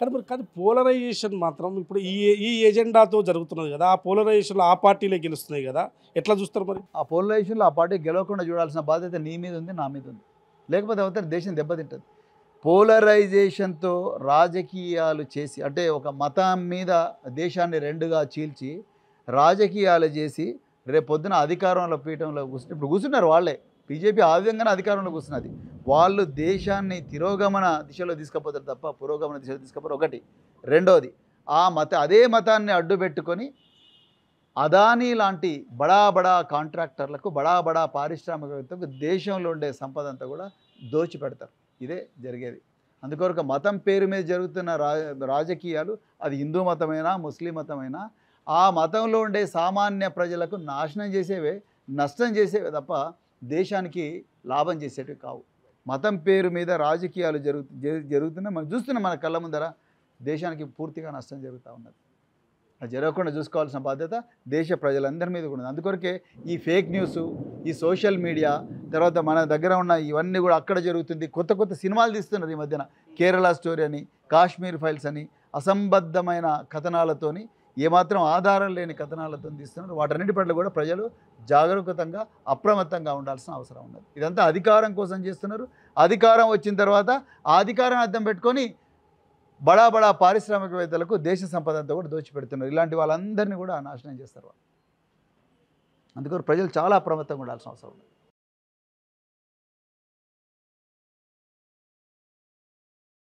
కానీ మరి కానీ పోలరైజేషన్ మాత్రం ఇప్పుడు ఈ ఈ ఎజెండాతో జరుగుతున్నది కదా ఆ పోలరైజేషన్లో ఆ పార్టీలే గెలుస్తున్నాయి కదా ఎట్లా చూస్తారు మరి ఆ పోలరైజేషన్లో ఆ పార్టీ గెలవకుండా చూడాల్సిన బాధ్యత నీ మీద ఉంది నా మీద ఉంది లేకపోతే అవతల దేశం దెబ్బతింటుంది పోలరైజేషన్తో రాజకీయాలు చేసి అంటే ఒక మతం మీద దేశాన్ని రెండుగా చీల్చి రాజకీయాలు చేసి రేపొద్దున అధికారంలో పీఠంలో కూర్చుని ఇప్పుడు కూర్చున్నారు వాళ్ళే బీజేపీ ఆ విధంగానే అధికారంలోకి వస్తున్నది వాళ్ళు దేశాన్ని తిరోగమన దిశలో తీసుకుపోతారు తప్ప పురోగమన దిశలో తీసుకుపోతారు ఒకటి రెండవది ఆ మత అదే మతాన్ని అడ్డు పెట్టుకొని అదానీ లాంటి బడా బడా కాంట్రాక్టర్లకు బడా బడా పారిశ్రామికవేత్తలకు దేశంలో ఉండే సంపద అంతా కూడా దోచిపెడతారు ఇదే జరిగేది అందుకొరకు మతం పేరు మీద జరుగుతున్న రాజకీయాలు అది హిందూ మతమైనా ముస్లిం మతమైనా ఆ మతంలో ఉండే సామాన్య ప్రజలకు నాశనం చేసేవే నష్టం చేసేవే తప్ప దేశానికి లాభం చేసేటివి కావు మతం పేరు మీద రాజకీయాలు జరుగు జరుగుతున్న మనం చూస్తున్నాం మన కళ్ళ ముందర దేశానికి పూర్తిగా నష్టం జరుగుతూ ఉన్నది అది జరగకుండా చూసుకోవాల్సిన బాధ్యత దేశ ప్రజలందరి మీద ఉన్నది అందుకొరకే ఈ ఫేక్ న్యూస్ ఈ సోషల్ మీడియా తర్వాత మన దగ్గర ఉన్న ఇవన్నీ కూడా అక్కడ జరుగుతుంది కొత్త కొత్త సినిమాలు తీస్తున్నారు ఈ మధ్యన కేరళ స్టోరీ అని కాశ్మీర్ ఫైల్స్ అని అసంబద్ధమైన కథనాలతోని ఏమాత్రం ఆధారం లేని కథనాలతో తీస్తున్నారు వాటన్నిటి పట్ల కూడా ప్రజలు జాగరూకతంగా అప్రమత్తంగా ఉండాల్సిన అవసరం ఉన్నది ఇదంతా అధికారం కోసం చేస్తున్నారు అధికారం వచ్చిన తర్వాత ఆ అర్థం పెట్టుకొని బడా బడా పారిశ్రామికవేత్తలకు దేశ సంపద అంతా కూడా దోచిపెడుతున్నారు ఇలాంటి వాళ్ళందరినీ కూడా నాశనం చేస్తారు వాళ్ళు అందుకని ప్రజలు చాలా అప్రమత్తంగా ఉండాల్సిన అవసరం ఉన్నది